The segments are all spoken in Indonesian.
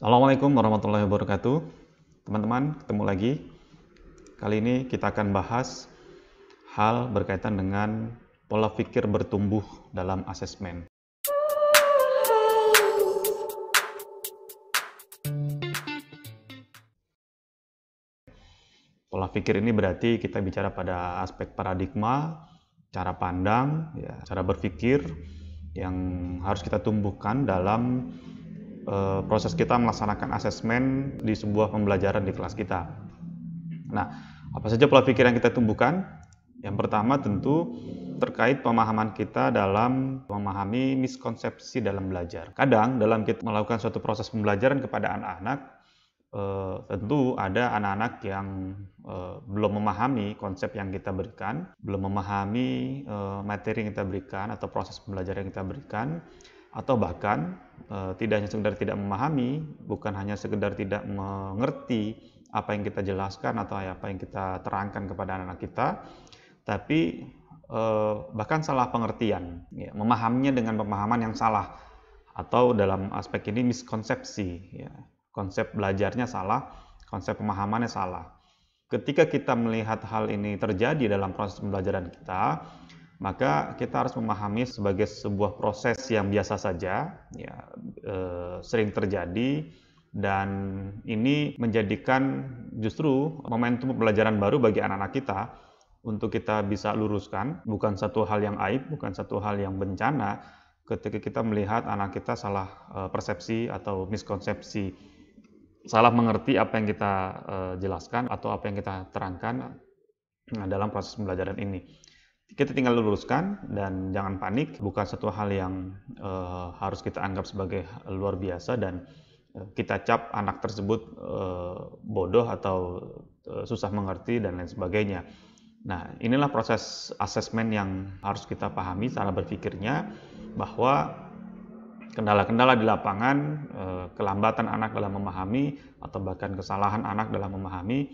Assalamualaikum warahmatullahi wabarakatuh. Teman-teman, ketemu lagi. Kali ini kita akan bahas hal berkaitan dengan pola pikir bertumbuh dalam asesmen. Pola pikir ini berarti kita bicara pada aspek paradigma, cara pandang, ya, cara berpikir yang harus kita tumbuhkan dalam Eh, proses kita melaksanakan asesmen di sebuah pembelajaran di kelas kita. Nah, apa saja pola pikir yang kita tumbuhkan? Yang pertama tentu terkait pemahaman kita dalam memahami miskonsepsi dalam belajar. Kadang dalam kita melakukan suatu proses pembelajaran kepada anak-anak, e, tentu ada anak-anak yang e, belum memahami konsep yang kita berikan, belum memahami e, materi yang kita berikan atau proses pembelajaran yang kita berikan, atau bahkan e, tidak hanya sekedar tidak memahami, bukan hanya sekedar tidak mengerti apa yang kita jelaskan atau apa yang kita terangkan kepada anak-anak kita, tapi e, bahkan salah pengertian, ya, memahaminya dengan pemahaman yang salah atau dalam aspek ini miskonsepsi, ya. konsep belajarnya salah, konsep pemahamannya salah. Ketika kita melihat hal ini terjadi dalam proses pembelajaran kita, maka kita harus memahami sebagai sebuah proses yang biasa saja, ya, e, sering terjadi, dan ini menjadikan justru momentum pembelajaran baru bagi anak-anak kita untuk kita bisa luruskan, bukan satu hal yang aib, bukan satu hal yang bencana, ketika kita melihat anak kita salah eh, persepsi atau miskonsepsi, salah mengerti apa yang kita eh, jelaskan atau apa yang kita terangkan nah, dalam proses pembelajaran ini kita tinggal luruskan dan jangan panik bukan satu hal yang uh, harus kita anggap sebagai luar biasa dan eh, kita cap anak tersebut uh, bodoh atau uh, susah mengerti dan lain sebagainya nah inilah proses asesmen yang harus kita pahami cara berpikirnya bahwa kendala-kendala di lapangan uh, kelambatan anak dalam memahami atau bahkan kesalahan anak dalam memahami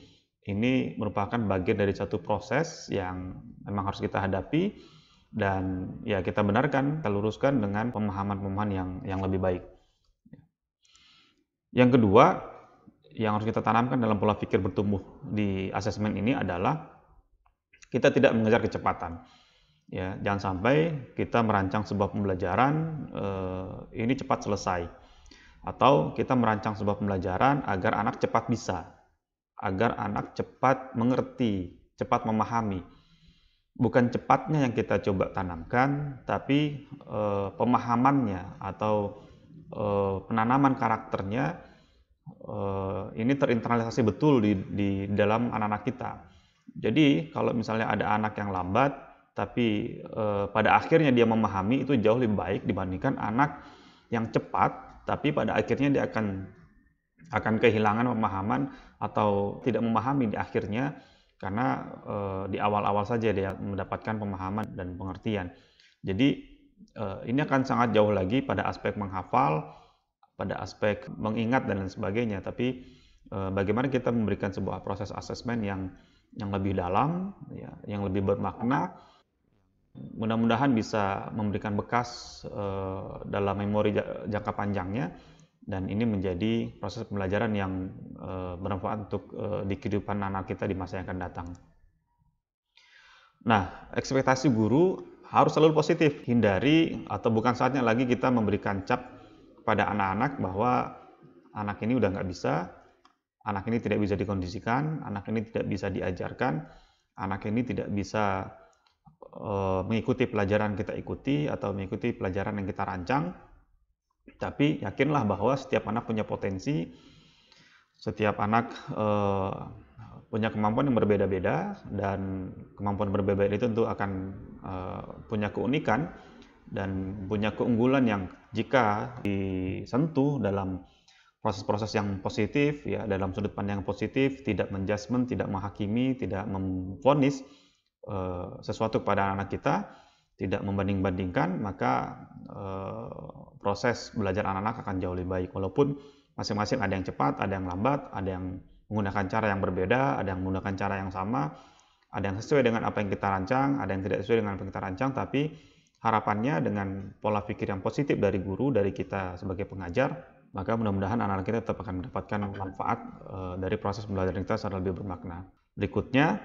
ini merupakan bagian dari satu proses yang memang harus kita hadapi dan ya kita benarkan, kita luruskan dengan pemahaman-pemahaman yang yang lebih baik. Yang kedua, yang harus kita tanamkan dalam pola pikir bertumbuh di asesmen ini adalah kita tidak mengejar kecepatan. Ya, jangan sampai kita merancang sebuah pembelajaran eh, ini cepat selesai atau kita merancang sebuah pembelajaran agar anak cepat bisa agar anak cepat mengerti, cepat memahami. Bukan cepatnya yang kita coba tanamkan, tapi e, pemahamannya atau e, penanaman karakternya e, ini terinternalisasi betul di, di dalam anak-anak kita. Jadi kalau misalnya ada anak yang lambat, tapi e, pada akhirnya dia memahami itu jauh lebih baik dibandingkan anak yang cepat, tapi pada akhirnya dia akan akan kehilangan pemahaman atau tidak memahami di akhirnya karena e, di awal-awal saja dia mendapatkan pemahaman dan pengertian. Jadi e, ini akan sangat jauh lagi pada aspek menghafal, pada aspek mengingat dan lain sebagainya. Tapi e, bagaimana kita memberikan sebuah proses asesmen yang yang lebih dalam, ya, yang lebih bermakna, mudah-mudahan bisa memberikan bekas e, dalam memori jangka panjangnya dan ini menjadi proses pembelajaran yang e, bermanfaat untuk e, di kehidupan anak kita di masa yang akan datang. Nah, ekspektasi guru harus selalu positif. Hindari atau bukan saatnya lagi kita memberikan cap pada anak-anak bahwa anak ini udah nggak bisa, anak ini tidak bisa dikondisikan, anak ini tidak bisa diajarkan, anak ini tidak bisa e, mengikuti pelajaran kita ikuti atau mengikuti pelajaran yang kita rancang tapi yakinlah bahwa setiap anak punya potensi, setiap anak eh, punya kemampuan yang berbeda-beda dan kemampuan berbeda-beda itu tentu akan eh, punya keunikan dan punya keunggulan yang jika disentuh dalam proses-proses yang positif ya dalam sudut pandang yang positif tidak menjudgment tidak menghakimi tidak memvonis eh, sesuatu kepada anak kita tidak membanding-bandingkan, maka e, proses belajar anak-anak akan jauh lebih baik. Walaupun masing-masing ada yang cepat, ada yang lambat, ada yang menggunakan cara yang berbeda, ada yang menggunakan cara yang sama, ada yang sesuai dengan apa yang kita rancang, ada yang tidak sesuai dengan apa yang kita rancang, tapi harapannya dengan pola pikir yang positif dari guru, dari kita sebagai pengajar, maka mudah-mudahan anak-anak kita tetap akan mendapatkan manfaat e, dari proses belajar kita secara lebih bermakna. Berikutnya,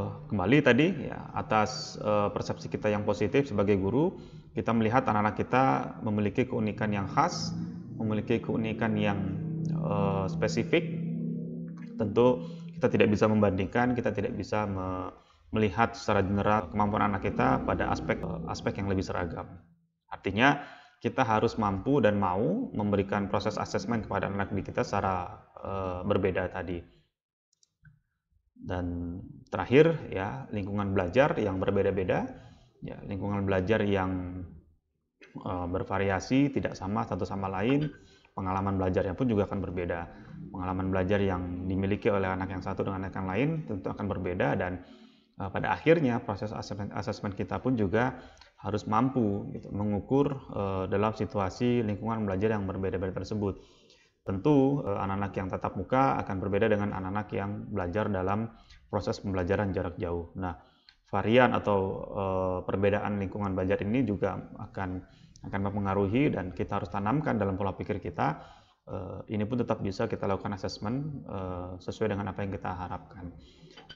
Kembali tadi ya atas uh, persepsi kita yang positif sebagai guru, kita melihat anak-anak kita memiliki keunikan yang khas, memiliki keunikan yang uh, spesifik. Tentu kita tidak bisa membandingkan, kita tidak bisa me melihat secara general kemampuan anak kita pada aspek eh, aspek yang lebih seragam. Artinya kita harus mampu dan mau memberikan proses asesmen kepada anak anak kita secara uh, berbeda tadi. Dan terakhir ya lingkungan belajar yang berbeda-beda, ya lingkungan belajar yang e, bervariasi, tidak sama satu sama lain, pengalaman belajarnya pun juga akan berbeda. Pengalaman belajar yang dimiliki oleh anak yang satu dengan anak yang lain tentu akan berbeda dan e, pada akhirnya proses asesmen kita pun juga harus mampu gitu, mengukur e, dalam situasi lingkungan belajar yang berbeda-beda tersebut Tentu eh, anak-anak yang tatap muka akan berbeda dengan anak-anak yang belajar dalam proses pembelajaran jarak jauh. Nah, varian atau eh, perbedaan lingkungan belajar ini juga akan akan mempengaruhi dan kita harus tanamkan dalam pola pikir kita. Eh, ini pun tetap bisa kita lakukan asesmen sesuai dengan apa yang kita harapkan.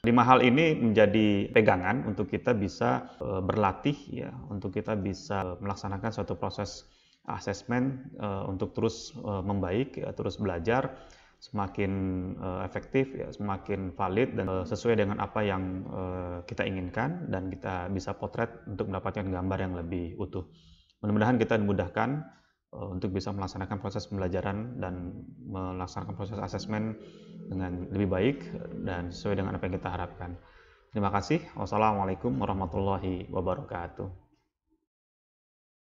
Lima hal ini menjadi pegangan untuk kita bisa berlatih ya, untuk kita bisa melaksanakan suatu proses asesmen uh, eh, untuk terus uh, membaik, ya, terus belajar, semakin uh, efektif, ya, semakin valid dan uh, sesuai dengan apa yang uh, kita inginkan dan kita bisa potret untuk mendapatkan gambar yang lebih utuh. Mudah-mudahan kita dimudahkan uh, untuk bisa melaksanakan proses pembelajaran dan melaksanakan proses asesmen dengan lebih baik dan sesuai dengan apa yang kita harapkan. Terima kasih. Wassalamualaikum warahmatullahi wabarakatuh.